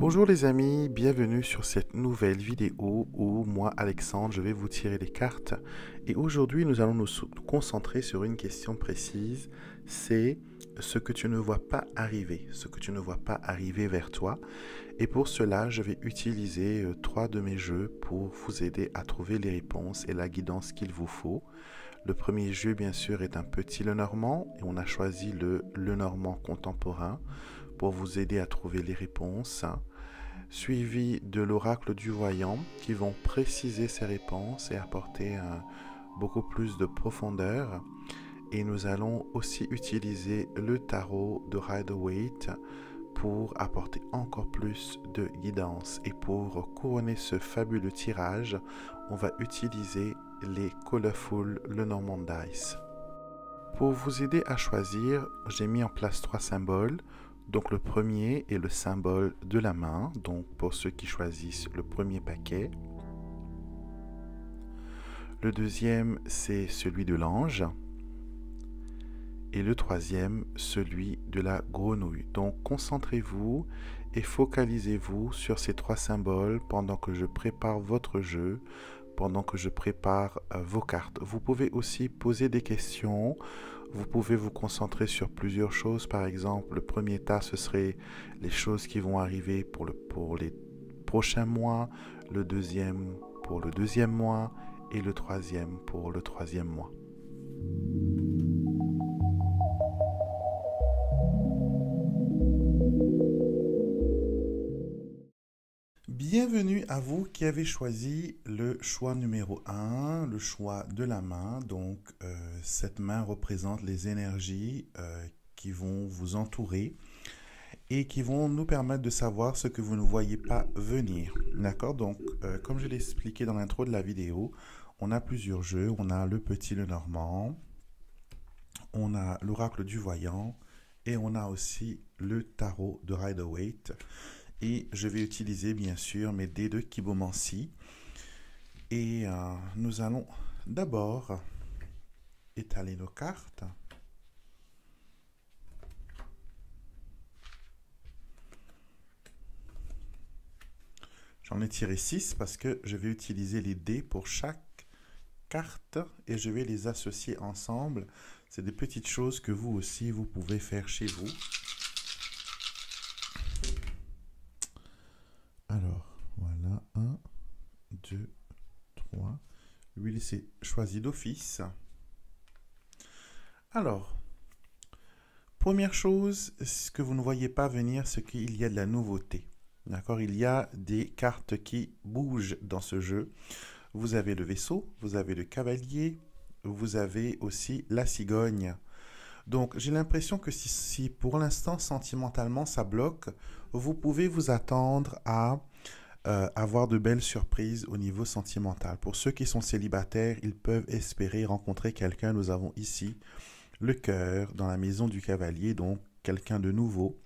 Bonjour les amis, bienvenue sur cette nouvelle vidéo où moi Alexandre je vais vous tirer des cartes et aujourd'hui nous allons nous concentrer sur une question précise, c'est ce que tu ne vois pas arriver, ce que tu ne vois pas arriver vers toi et pour cela je vais utiliser euh, trois de mes jeux pour vous aider à trouver les réponses et la guidance qu'il vous faut. Le premier jeu bien sûr est un petit Lenormand et on a choisi le Lenormand contemporain pour vous aider à trouver les réponses, suivi de l'oracle du voyant qui vont préciser ces réponses et apporter euh, beaucoup plus de profondeur. Et nous allons aussi utiliser le tarot de Rider-Waite pour apporter encore plus de guidance. Et pour couronner ce fabuleux tirage, on va utiliser les Colorful Le Normand Dice. Pour vous aider à choisir, j'ai mis en place trois symboles donc le premier est le symbole de la main, donc pour ceux qui choisissent le premier paquet. Le deuxième, c'est celui de l'ange. Et le troisième, celui de la grenouille. Donc concentrez-vous et focalisez-vous sur ces trois symboles pendant que je prépare votre jeu, pendant que je prépare euh, vos cartes. Vous pouvez aussi poser des questions vous pouvez vous concentrer sur plusieurs choses. Par exemple, le premier tas, ce serait les choses qui vont arriver pour, les prochains mois, le deuxième pour le deuxième mois et le troisième pour le troisième mois. bienvenue à vous qui avez choisi le choix numéro 1, le choix de la main. Donc euh, cette main représente les énergies euh, qui vont vous entourer et qui vont nous permettre de savoir ce que vous ne voyez pas venir. D'accord Donc euh, comme je l'ai expliqué dans l'intro de la vidéo, on a plusieurs jeux. On a le petit le normand, on a l'oracle du voyant et on a aussi le tarot de Rider-Waite et je vais utiliser bien sûr mes dés de Kibomancy. Et euh, nous allons d'abord étaler nos cartes. J'en ai tiré 6 parce que je vais utiliser les dés pour chaque carte et je vais les associer ensemble. C'est des petites choses que vous aussi, vous pouvez faire chez vous. Alors, voilà, 1, 2, 3. il c'est choisi d'office. Alors, première chose, ce que vous ne voyez pas venir, c'est qu'il y a de la nouveauté. D'accord Il y a des cartes qui bougent dans ce jeu. Vous avez le vaisseau, vous avez le cavalier, vous avez aussi la cigogne. Donc j'ai l'impression que si pour l'instant sentimentalement ça bloque, vous pouvez vous attendre à euh, avoir de belles surprises au niveau sentimental. Pour ceux qui sont célibataires, ils peuvent espérer rencontrer quelqu'un. Nous avons ici le cœur dans la maison du cavalier, donc quelqu'un de nouveau.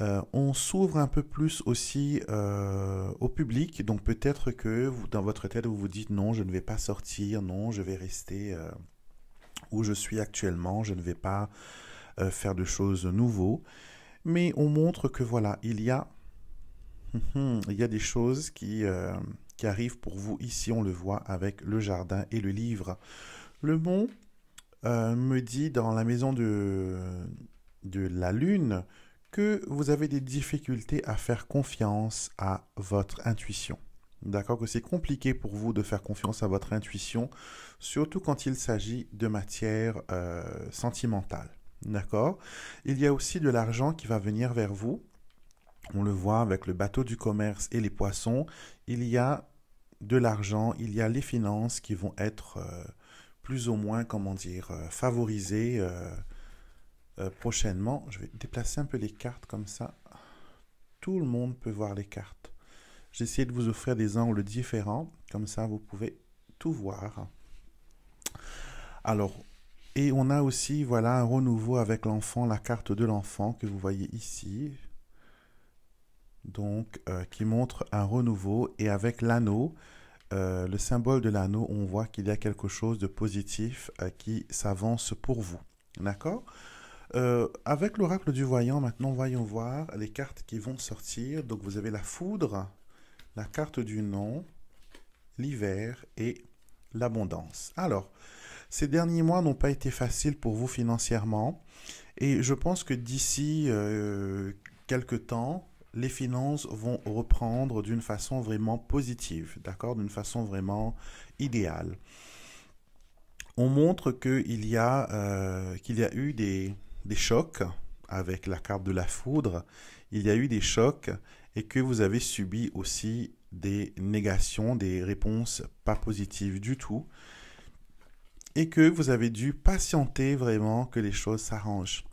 Euh, on s'ouvre un peu plus aussi euh, au public, donc peut-être que dans votre tête vous vous dites non, je ne vais pas sortir, non, je vais rester où je suis actuellement, je ne vais pas faire de choses nouvelles. Mais on montre que voilà, il y a Mhm. il y a des choses euh, qui, arrivent pour vous ici, on le voit avec le jardin et le livre. Le bon euh, me dit dans la maison de, de la lune que vous avez des difficultés à faire confiance à votre intuition. D'accord Que c'est compliqué pour vous de faire confiance à votre intuition, surtout quand il s'agit de matière euh, sentimentale. D'accord Il y a aussi de l'argent qui va venir vers vous on le voit avec le bateau du commerce et les poissons, il y a de l'argent, il y a les finances qui vont être euh, plus ou moins, comment dire, euh, favorisées euh, prochainement. Je vais déplacer un peu les cartes comme ça. Tout le monde peut voir les cartes. J'essaie de vous offrir des angles différents, comme ça vous pouvez tout voir. Alors, et on a aussi, voilà, un renouveau avec l'enfant, la carte de l'enfant que vous voyez ici donc euh, qui montre un renouveau et avec l'anneau, euh, le symbole de l'anneau, on voit qu'il y a quelque chose de positif euh, qui s'avance pour vous. D'accord Avec l'oracle du voyant, maintenant voyons voir les cartes qui vont sortir. Donc vous avez la foudre, la carte du nom, l'hiver et l'abondance. Alors, ces derniers mois n'ont pas été faciles pour vous financièrement et je pense que d'ici quelques temps, les finances vont reprendre d'une façon vraiment positive, d'accord, d'une façon vraiment idéale. On montre euh, qu'il y, a, a eu des, des chocs avec la carte de la foudre, il y a eu des chocs et que vous avez subi aussi des négations, des réponses pas positives du tout, et que vous avez dû patienter vraiment que les choses s'arrangent.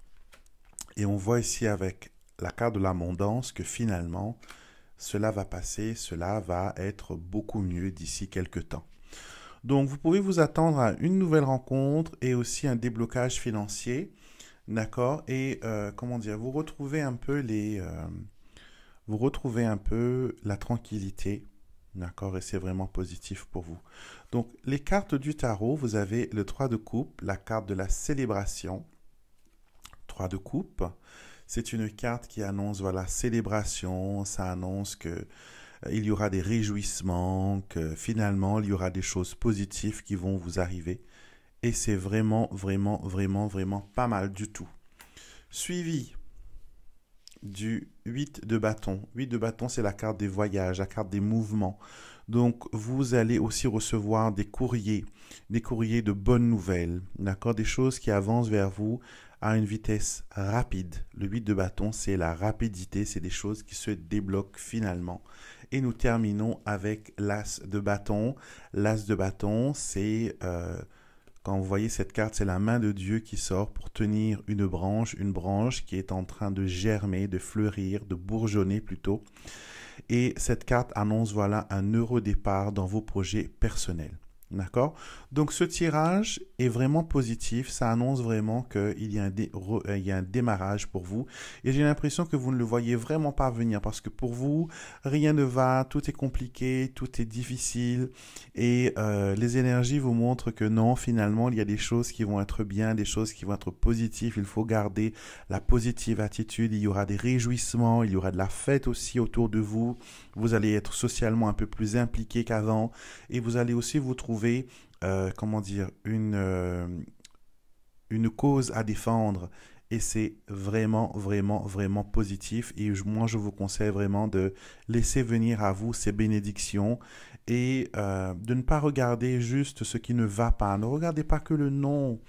Et on voit ici avec la carte de l'abondance que finalement, cela va passer, cela va être beaucoup mieux d'ici quelques temps. Donc vous pouvez vous attendre à une nouvelle rencontre et aussi un déblocage financier, d'accord Et euh, comment dire, vous retrouvez un peu les, euh, vous retrouvez un peu la tranquillité, d'accord Et c'est vraiment positif pour vous. Donc les cartes du tarot, vous avez le 3 de coupe, la carte de la célébration, 3 de coupe, c'est une carte qui annonce voilà célébration, ça annonce que euh, il y aura des réjouissements, que finalement il y aura des choses positives qui vont vous arriver. Et c'est vraiment, vraiment, vraiment, vraiment pas mal du tout. Suivi du 8 de bâton. 8 de bâton, c'est la carte des voyages, la carte des mouvements. Donc, vous allez aussi recevoir des courriers, des courriers de bonnes nouvelles, d'accord, des choses qui avancent vers vous à une vitesse rapide. Le 8 de bâton, c'est la rapidité, c'est des choses qui se débloquent finalement. Et nous terminons avec l'as de bâton. L'as de bâton, c'est... Euh, quand vous voyez cette carte, c'est la main de Dieu qui sort pour tenir une branche, une branche qui est en train de germer, de fleurir, de bourgeonner plutôt. Et cette carte annonce voilà un heureux départ dans vos projets personnels. D'accord Donc ce tirage est vraiment positif, ça annonce vraiment qu'il y, a un euh, un démarrage pour vous. Et j'ai l'impression que vous ne le voyez vraiment pas venir parce que pour vous, rien ne va, tout est compliqué, tout est difficile. Et euh, les énergies vous montrent que non, finalement, il y a des choses qui vont être bien, des choses qui vont être positives. Il faut garder la positive attitude, il y aura des réjouissements, il y aura de la fête aussi autour de vous. Vous allez être socialement un peu plus impliqué qu'avant et vous allez aussi vous trouver euh, comment dire, une, euh, une cause à défendre. Et c'est vraiment, vraiment, vraiment positif. Et moi, je vous conseille vraiment de laisser venir à vous ces bénédictions et euh, de ne pas regarder juste ce qui ne va pas. Ne regardez pas que le nom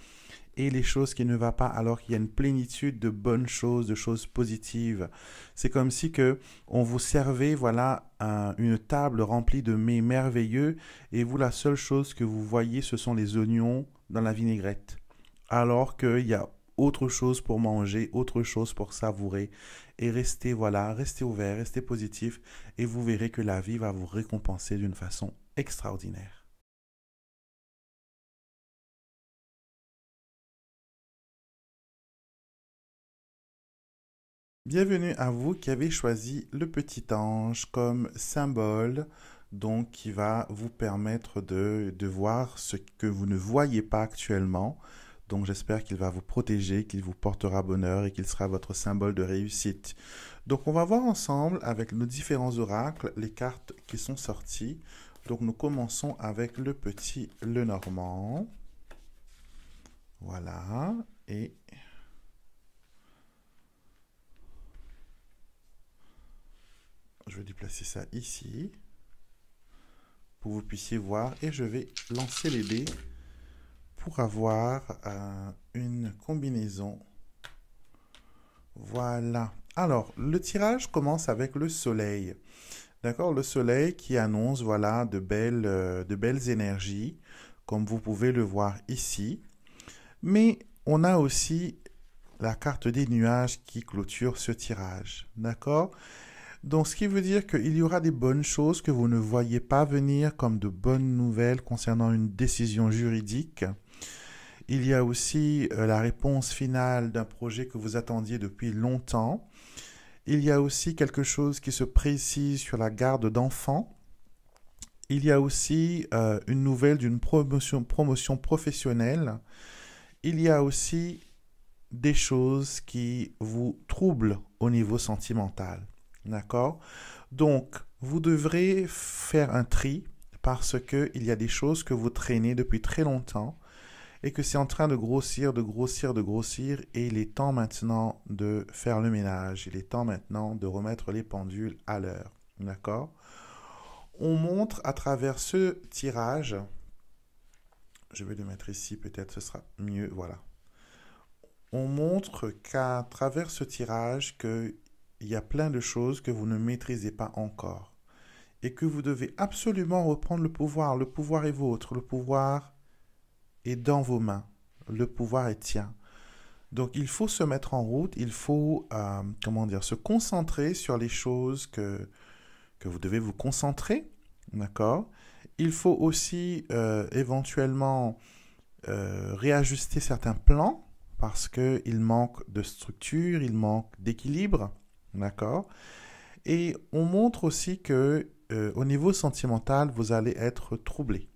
et les choses qui ne vont pas alors qu'il y a une plénitude de bonnes choses, de choses positives. C'est comme si que on vous servait voilà une table remplie de mets merveilleux et vous la seule chose que vous voyez ce sont les oignons dans la vinaigrette alors qu'il y a autre chose pour manger, autre chose pour savourer et restez voilà, restez ouvert, restez positif et vous verrez que la vie va vous récompenser d'une façon extraordinaire. Bienvenue à vous qui avez choisi le petit ange comme symbole, donc qui va vous permettre de, voir ce que vous ne voyez pas actuellement. Donc j'espère qu'il va vous protéger, qu'il vous portera bonheur et qu'il sera votre symbole de réussite. Donc on va voir ensemble avec nos différents oracles les cartes qui sont sorties. Donc nous commençons avec le petit Lenormand. Voilà. Et je vais déplacer ça ici pour que vous puissiez voir. Et je vais lancer les dés pour avoir euh, une combinaison. Voilà. Alors, le tirage commence avec le soleil. D'accord Le soleil qui annonce, voilà, de belles, euh, de belles énergies, comme vous pouvez le voir ici. Mais on a aussi la carte des nuages qui clôture ce tirage. D'accord donc ce qui veut dire qu'il y aura des bonnes choses que vous ne voyez pas venir comme de bonnes nouvelles concernant une décision juridique. Il y a aussi euh, la réponse finale d'un projet que vous attendiez depuis longtemps. Il y a aussi quelque chose qui se précise sur la garde d'enfants. Il y a aussi euh, une nouvelle d'une promotion professionnelle. Il y a aussi des choses qui vous troublent au niveau sentimental. D'accord Donc, vous devrez faire un tri parce qu'il y a des choses que vous traînez depuis très longtemps et que c'est en train de grossir, de grossir, de grossir, et il est temps maintenant de faire le ménage, il est temps maintenant de remettre les pendules à l'heure. D'accord On montre à travers ce tirage, je vais le mettre ici peut-être, ce sera mieux, voilà. On montre qu'à travers ce tirage, que il y a plein de choses que vous ne maîtrisez pas encore et que vous devez absolument reprendre le pouvoir. Le pouvoir est vôtre, le pouvoir est dans vos mains, le pouvoir est tien. Donc il faut se mettre en route, il faut euh, comment dire, se concentrer sur les choses que, que vous devez vous concentrer, d'accord Il faut aussi euh, éventuellement euh, réajuster certains plans parce qu'il manque de structure, il manque d'équilibre. D'accord Et on montre aussi que euh, au niveau sentimental, vous allez être troublé.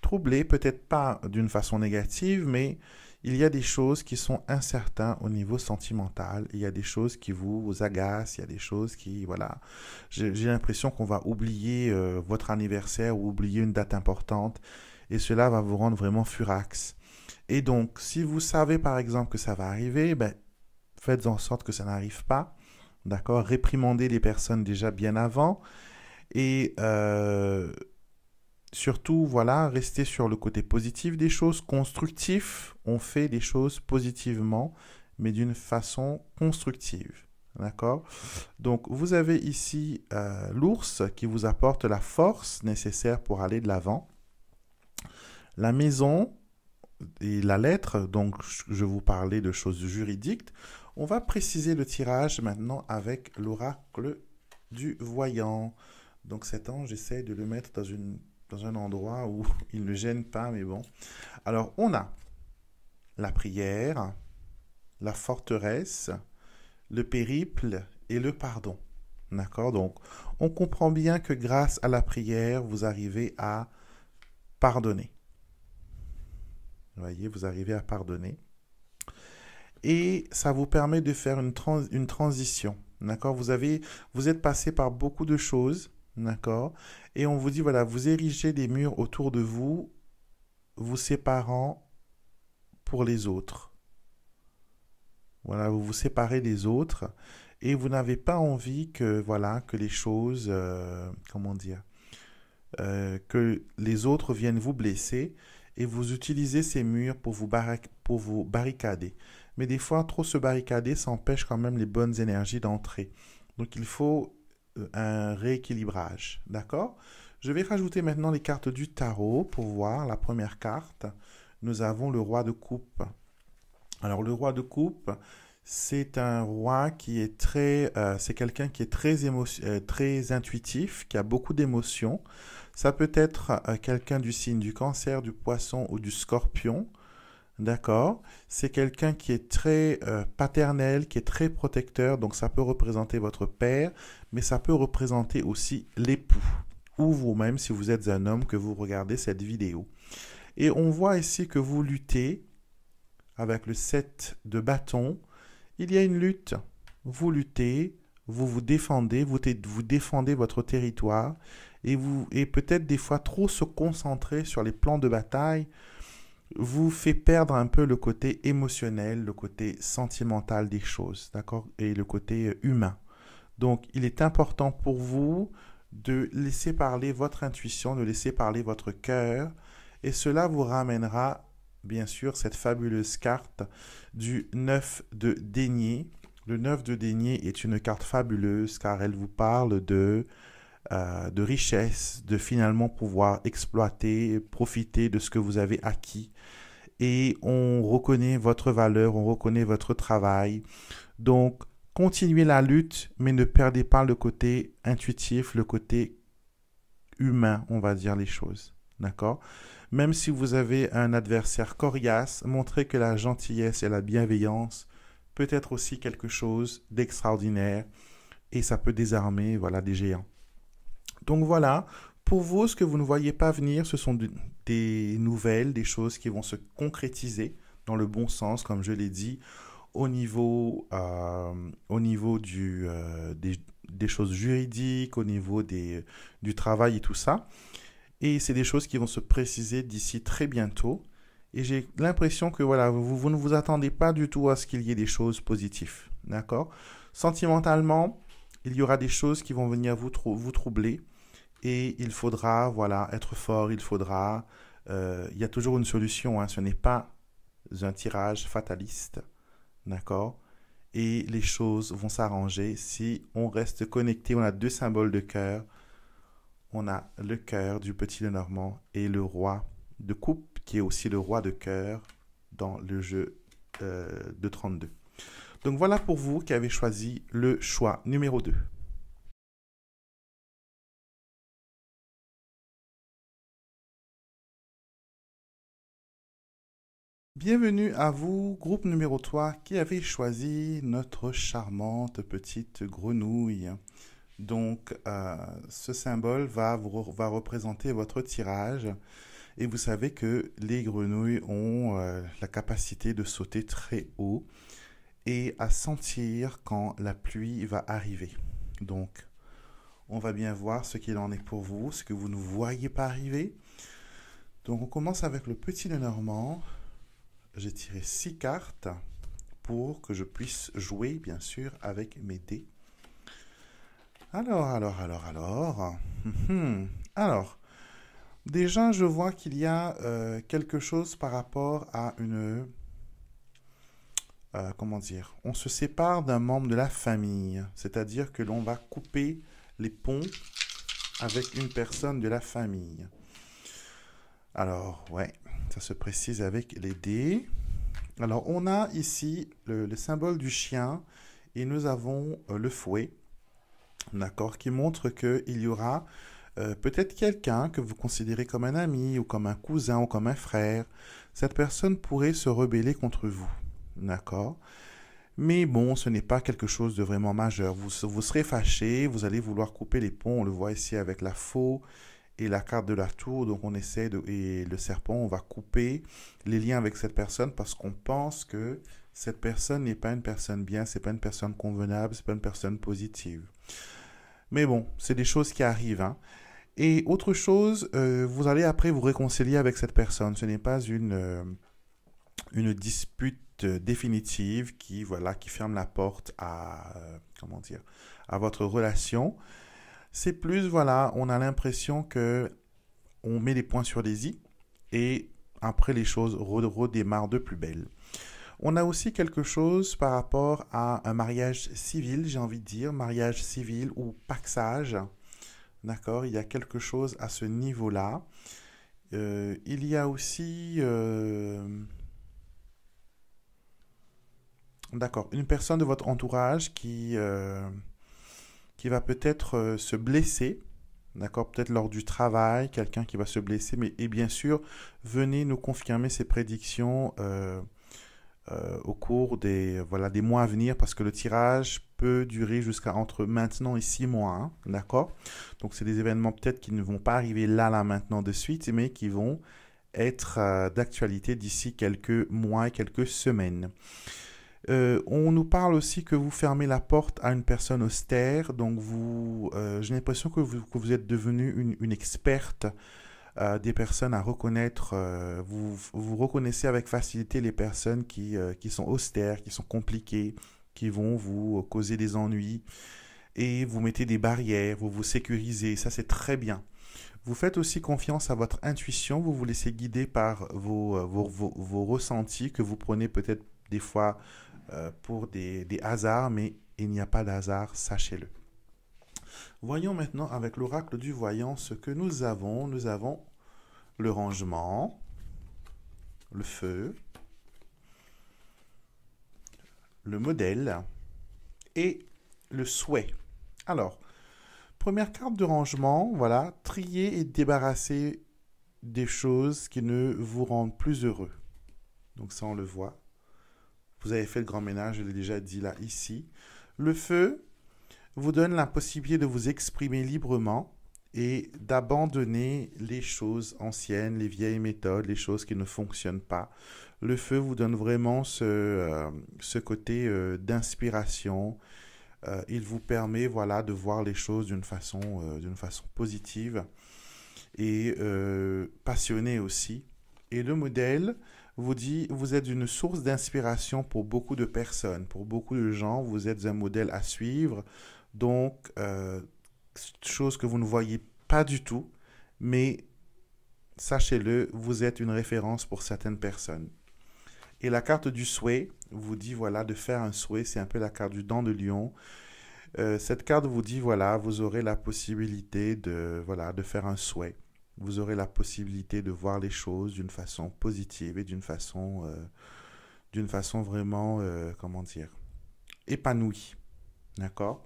Troublé, peut-être pas d'une façon négative, mais il y a des choses qui sont incertaines au niveau sentimental. Il y a des choses qui vous, agacent. Il y a des choses qui, voilà. J'ai l'impression qu'on va oublier euh, votre anniversaire ou oublier une date importante. Et cela va vous rendre vraiment furax. Et donc, si vous savez par exemple que ça va arriver, ben, faites en sorte que ça n'arrive pas d'accord, réprimander les personnes déjà bien avant et euh, surtout, voilà, rester sur le côté positif des choses, constructif. On fait des choses positivement, mais d'une façon constructive. D'accord Donc, vous avez ici euh, l'ours qui vous apporte la force nécessaire pour aller de l'avant. La maison et la lettre, donc je vous parlais de choses juridiques. On va préciser le tirage maintenant avec l'oracle du voyant. Donc cet ange, j'essaie de le mettre dans, une, dans un endroit où il ne gêne pas, mais bon. Alors on a la prière, la forteresse, le périple et le pardon. D'accord Donc on comprend bien que grâce à la prière, vous arrivez à pardonner. Vous voyez, vous arrivez à pardonner et ça vous permet de faire une, une transition. D'accord vous, vous êtes passé par beaucoup de choses. D'accord Et on vous dit, voilà, vous érigez des murs autour de vous, vous séparant pour les autres. Voilà, vous vous séparez des autres et vous n'avez pas envie que, voilà, que les choses, euh, comment dire, euh, que les autres viennent vous blesser et vous utilisez ces murs pour vous, pour vous barricader. Mais des fois, trop se barricader, ça empêche quand même les bonnes énergies d'entrer. Donc il faut euh, un rééquilibrage. D'accord Je vais rajouter maintenant les cartes du tarot pour voir la première carte. Nous avons le roi de coupe. Alors le roi de coupe, c'est un roi qui est très, euh, c'est quelqu'un qui est très émotion, euh, très intuitif, qui a beaucoup d'émotions. Ça peut être quelqu'un du signe du Cancer, du Poisson ou du Scorpion. D'accord C'est quelqu'un qui est très euh, paternel, qui est très protecteur, donc ça peut représenter votre père, mais ça peut représenter aussi l'époux, ou vous-même si vous êtes un homme que vous regardez cette vidéo. Et on voit ici que vous luttez avec le 7 de bâton. Il y a une lutte. Vous luttez, vous vous défendez, vous, défendez votre territoire, et, et peut-être des fois trop se concentrer sur les plans de bataille vous fait perdre un peu le côté émotionnel, le côté sentimental des choses, d'accord Et le côté euh, humain. Donc, il est important pour vous de laisser parler votre intuition, de laisser parler votre cœur, et cela vous ramènera bien sûr cette fabuleuse carte du 9 de dénié. Le 9 de dénié est une carte fabuleuse car elle vous parle de euh, de richesse, de finalement pouvoir exploiter, profiter de ce que vous avez acquis. Et on reconnaît votre valeur, on reconnaît votre travail. Donc, continuez la lutte, mais ne perdez pas le côté intuitif, le côté humain, on va dire les choses. D'accord Même si vous avez un adversaire coriace, montrez que la gentillesse et la bienveillance peut être aussi quelque chose d'extraordinaire et ça peut désarmer voilà des géants. Donc voilà, pour vous, ce que vous ne voyez pas venir, ce sont des nouvelles, des choses qui vont se concrétiser dans le bon sens, comme je l'ai dit, au niveau, euh, au niveau du, euh, des, choses juridiques, au niveau des, du travail et tout ça. Et c'est des choses qui vont se préciser d'ici très bientôt. Et j'ai l'impression que voilà, vous, ne vous attendez pas du tout à ce qu'il y ait des choses positives. D'accord Sentimentalement, il y aura des choses qui vont venir vous, vous troubler. Et il faudra, voilà, être fort, il faudra. Euh, il y a toujours une solution, hein. ce n'est pas un tirage fataliste, d'accord Et les choses vont s'arranger si on reste connecté. On a deux symboles de cœur. On a le cœur du petit Lenormand et le roi de coupe, qui est aussi le roi de cœur dans le jeu euh, de 32. Donc voilà pour vous qui avez choisi le choix numéro 2. Bienvenue à vous, groupe numéro 3, qui avez choisi notre charmante petite grenouille. Donc, euh, ce symbole va, vous, va représenter votre tirage. Et vous savez que les grenouilles ont euh, la capacité de sauter très haut et à sentir quand la pluie va arriver. Donc, on va bien voir ce qu'il en est pour vous, ce que vous ne voyez pas arriver. Donc, on commence avec le petit Lenormand j'ai tiré six cartes pour que je puisse jouer, bien sûr, avec mes dés. Alors, alors, alors, alors. Hum, hum. alors, déjà, je vois qu'il y a euh, quelque chose par rapport à une... Euh, comment dire On se sépare d'un membre de la famille, c'est-à-dire que l'on va couper les ponts avec une personne de la famille. Alors, ouais, ça se précise avec les dés. Alors, on a ici le, symbole du chien et nous avons euh, le fouet, d'accord, qui montre qu'il y aura euh, peut-être quelqu'un que vous considérez comme un ami ou comme un cousin ou comme un frère. Cette personne pourrait se rebeller contre vous, d'accord mais bon, ce n'est pas quelque chose de vraiment majeur. Vous, vous serez fâché, vous allez vouloir couper les ponts. On le voit ici avec la faux et la carte de la tour. Donc on essaie de, et le serpent, on va couper les liens avec cette personne parce qu'on pense que cette personne n'est pas une personne bien, c'est pas une personne convenable, c'est pas une personne positive. Mais bon, c'est des choses qui arrivent. Hein. Et autre chose, euh, vous allez après vous réconcilier avec cette personne. Ce n'est pas une, euh, une dispute euh, définitive qui voilà qui ferme la porte à comment dire à votre relation c'est plus, voilà, on a l'impression que on met les points sur les i et après les choses redémarrent de plus belle. On a aussi quelque chose par rapport à un mariage civil, j'ai envie de dire, mariage civil ou paxage. D'accord Il y a quelque chose à ce niveau-là. Euh, il y a aussi... Euh, d'accord, une personne de votre entourage qui... Euh, qui va peut-être euh, se blesser, d'accord Peut-être lors du travail, quelqu'un qui va se blesser, mais et bien sûr, venez nous confirmer ces prédictions euh, euh, au cours des, voilà, des mois à venir, parce que le tirage peut durer jusqu'à entre maintenant et six mois, hein, d'accord Donc, c'est des événements peut-être qui ne vont pas arriver là, là, maintenant, de suite, mais qui vont être d'actualité d'ici quelques mois et quelques semaines. Euh, on nous parle aussi que vous fermez la porte à une personne austère, donc vous, euh, j'ai l'impression que vous, êtes devenue une, experte euh, des personnes à reconnaître. vous, reconnaissez avec facilité les personnes qui, sont austères, qui sont compliquées, qui vont vous causer des ennuis. Et vous mettez des barrières, vous vous sécurisez, ça c'est très bien. Vous faites aussi confiance à votre intuition, vous vous laissez guider par vos, vos ressentis que vous prenez peut-être des fois euh, pour des, hasards, mais il n'y a pas d'hasard, sachez-le. Voyons maintenant avec l'oracle du voyant ce que nous avons. Nous avons le rangement, le feu, le modèle et le souhait. Alors, première carte de rangement, voilà, trier et débarrasser des choses qui ne vous rendent plus heureux. Donc ça, on le voit. Vous avez fait le grand ménage, je l'ai déjà dit là, ici. Le feu vous donne la possibilité de vous exprimer librement et d'abandonner les choses anciennes, les vieilles méthodes, les choses qui ne fonctionnent pas. Le feu vous donne vraiment ce, euh, ce côté euh, d'inspiration. Euh, il vous permet voilà, de voir les choses d'une façon, d'une façon positive et passionnée aussi. Et le modèle vous dit, vous êtes une source d'inspiration pour beaucoup de personnes, pour beaucoup de gens, vous êtes un modèle à suivre. Donc, euh, chose que vous ne voyez pas du tout, mais sachez-le, vous êtes une référence pour certaines personnes. Et la carte du souhait vous dit, voilà, de faire un souhait, c'est un peu la carte du dent de lion. Euh, cette carte vous dit, voilà, vous aurez la possibilité de, voilà, de faire un souhait vous aurez la possibilité de voir les choses d'une façon positive et d'une façon, euh, façon vraiment, euh, comment dire, épanouie. D'accord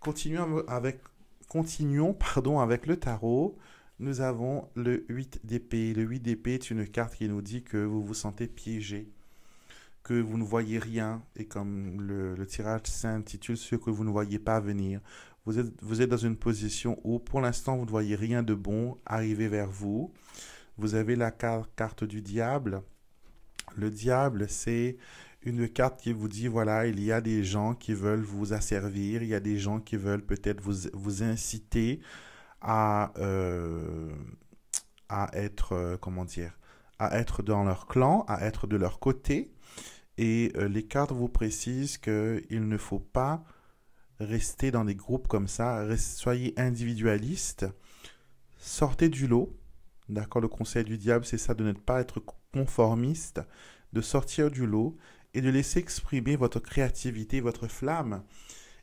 Continuons avec, continuons, pardon, avec le tarot. Nous avons le 8 d'épée. Le 8 d'épée est une carte qui nous dit que vous vous sentez piégé, que vous ne voyez rien, et comme le, le tirage s'intitule Ce que vous ne voyez pas venir, vous êtes, vous êtes dans une position où, pour l'instant, vous ne voyez rien de bon arriver vers vous. Vous avez la carte du diable. Le diable, c'est une carte qui vous dit, voilà, il y a des gens qui veulent vous asservir, il y a des gens qui veulent peut-être vous, vous inciter à, euh, à être, euh, comment dire, à être dans leur clan, à être de leur côté. Et euh, les cartes vous précisent qu'il ne faut pas restez dans des groupes comme ça, soyez individualiste, sortez du lot. D'accord, le conseil du diable, c'est ça, de ne pas être conformiste, de sortir du lot et de laisser exprimer votre créativité, votre flamme.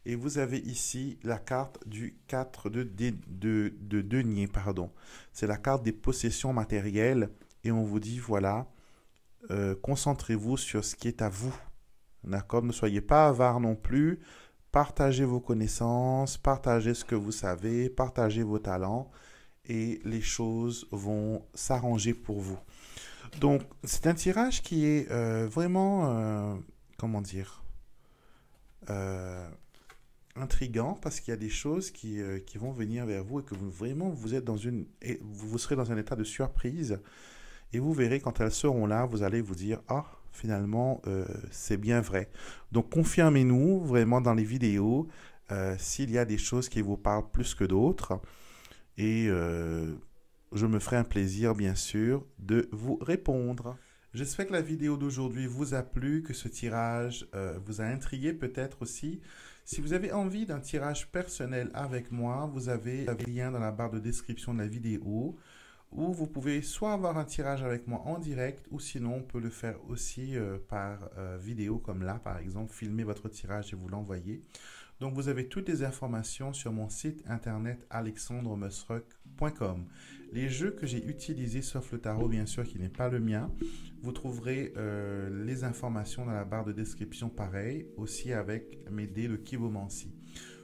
Et vous avez ici la carte du 4 de, denier, pardon. C'est la carte des possessions matérielles. Et on vous dit, voilà, euh, concentrez-vous sur ce qui est à vous. D'accord Ne soyez pas avare non plus. Partagez vos connaissances, partagez ce que vous savez, partagez vos talents et les choses vont s'arranger pour vous. Donc, c'est un tirage qui est euh, vraiment, euh, comment dire, euh, intrigant parce qu'il y a des choses euh, qui, vont venir vers vous et que vous vraiment vous êtes dans une, et vous serez dans un état de surprise et vous verrez quand elles seront là, vous allez vous dire ah finalement, euh, c'est bien vrai. Donc, confirmez-nous vraiment dans les vidéos euh, s'il y a des choses qui vous parlent plus que d'autres. Et euh, je me ferai un plaisir, bien sûr, de vous répondre. J'espère que la vidéo d'aujourd'hui vous a plu, que ce tirage vous a intrigué peut-être aussi. Si vous avez envie d'un tirage personnel avec moi, vous avez le lien dans la barre de description de la vidéo où vous pouvez soit avoir un tirage avec moi en direct, ou sinon on peut le faire aussi euh, par euh, vidéo, comme là par exemple, filmer votre tirage et vous l'envoyer. Donc vous avez toutes les informations sur mon site internet alexandremusruck.com. Les jeux que j'ai utilisés, sauf le tarot bien sûr qui n'est pas le mien, vous trouverez euh, les informations dans la barre de description pareil, aussi avec mes dés le Kibomancy.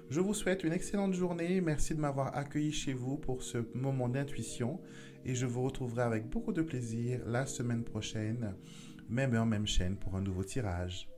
Je vous souhaite une excellente journée. Merci de m'avoir accueilli chez vous pour ce moment d'intuition et je vous retrouverai avec beaucoup de plaisir la semaine prochaine, même en même chaîne pour un nouveau tirage.